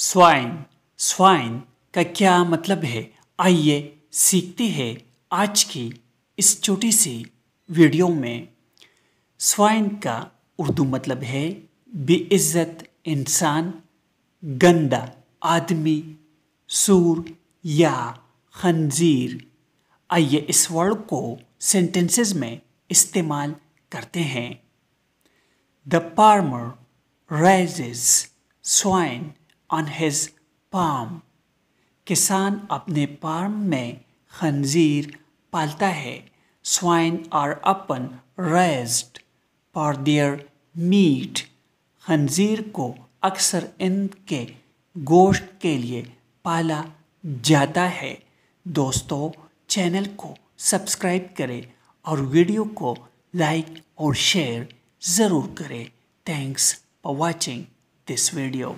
Swine swine का क्या मतलब है आइए सीखते हैं आज की इस छोटी सी वीडियो में स्वाइन का उर्दू मतलब है बेइज्जत इंसान गंदा आदमी सूर या खंजीर आइए इस वर्ड को सेंटेंसेस में इस्तेमाल करते हैं the farmer raises swine on his palm. किसान अपने पार्म में खंजीर पालता है swine are often raised for their meat खंजीर को अक्सर इनके गोश्त के लिए पाला जाता है दोस्तों चैनल को सब्सक्राइब करें और वीडियो को लाइक और शेयर ज़रूर करें thanks for watching this video